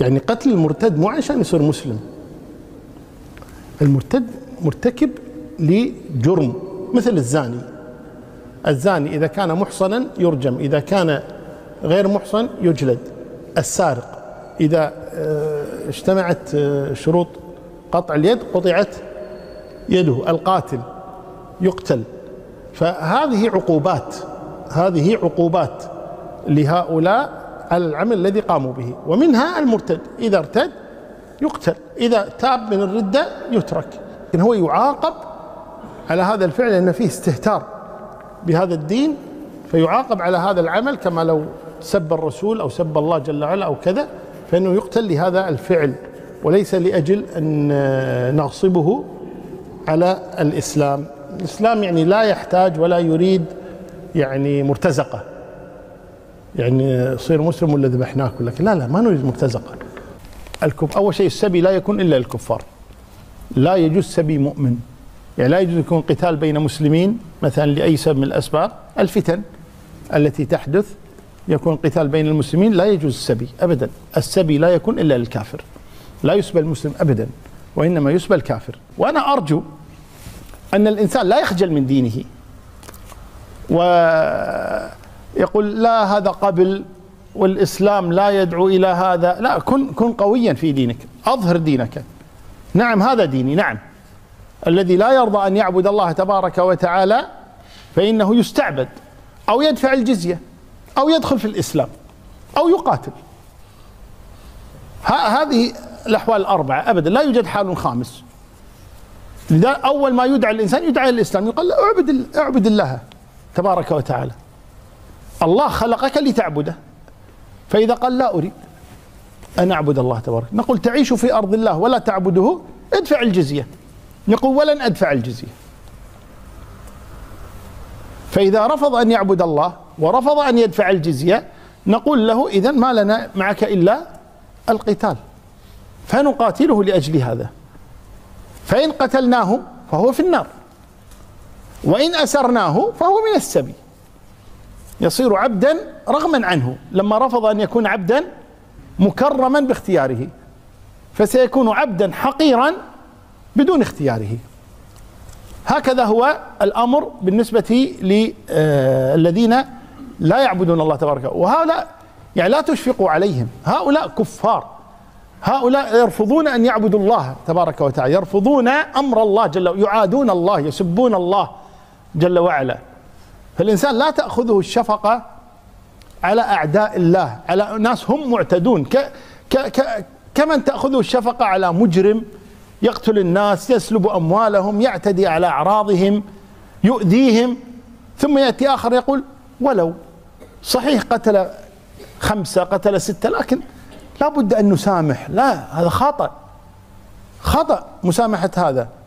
يعني قتل المرتد مو عشان يصير مسلم المرتد مرتكب لجرم مثل الزاني الزاني إذا كان محصنا يرجم إذا كان غير محصن يجلد السارق إذا آه، اجتمعت آه، شروط قطع اليد قطعت يده القاتل يقتل فهذه عقوبات هذه عقوبات لهؤلاء العمل الذي قاموا به ومنها المرتد إذا ارتد يقتل إذا تاب من الردة يترك لكن هو يعاقب على هذا الفعل لأن فيه استهتار بهذا الدين فيعاقب على هذا العمل كما لو سب الرسول أو سب الله جل وعلا أو كذا فإنه يقتل لهذا الفعل وليس لأجل أن نغصبه على الإسلام الإسلام يعني لا يحتاج ولا يريد يعني مرتزقه يعني صير مسلم ولا ذبحناك ولا لا لا ما نريد مرتزقه الكف اول شيء السبي لا يكون الا للكفار لا يجوز سبي مؤمن يعني لا يجوز يكون قتال بين مسلمين مثلا لاي سبب من الاسباب الفتن التي تحدث يكون قتال بين المسلمين لا يجوز السبي ابدا السبي لا يكون الا للكافر لا يسبى المسلم ابدا وانما يسبى الكافر وانا ارجو ان الانسان لا يخجل من دينه و يقول لا هذا قبل والإسلام لا يدعو إلى هذا لا كن, كن قويا في دينك أظهر دينك نعم هذا ديني نعم الذي لا يرضى أن يعبد الله تبارك وتعالى فإنه يستعبد أو يدفع الجزية أو يدخل في الإسلام أو يقاتل هذه الأحوال الأربعة أبدا لا يوجد حال خامس أول ما يدعى الإنسان يدعى الإسلام يقال اعبد اعبد الله تبارك وتعالى الله خلقك لتعبده فإذا قال لا أريد أن أعبد الله تبارك نقول تعيش في أرض الله ولا تعبده ادفع الجزية يقول ولن أدفع الجزية فإذا رفض أن يعبد الله ورفض أن يدفع الجزية نقول له إذا ما لنا معك إلا القتال فنقاتله لأجل هذا فإن قتلناه فهو في النار وإن أسرناه فهو من السبيل يصير عبدا رغما عنه لما رفض أن يكون عبدا مكرما باختياره فسيكون عبدا حقيرا بدون اختياره هكذا هو الأمر بالنسبة للذين آه، لا يعبدون الله تبارك وهؤلاء يعني لا تشفقوا عليهم هؤلاء كفار هؤلاء يرفضون أن يعبدوا الله تبارك وتعالى يرفضون أمر الله جل يعادون الله يسبون الله جل وعلا فالإنسان لا تأخذه الشفقة على أعداء الله على ناس هم معتدون ك ك ك كمن تأخذه الشفقة على مجرم يقتل الناس يسلب أموالهم يعتدي على أعراضهم يؤذيهم ثم يأتي آخر يقول ولو صحيح قتل خمسة قتل ستة لكن لا بد أن نسامح لا هذا خطأ خطأ مسامحة هذا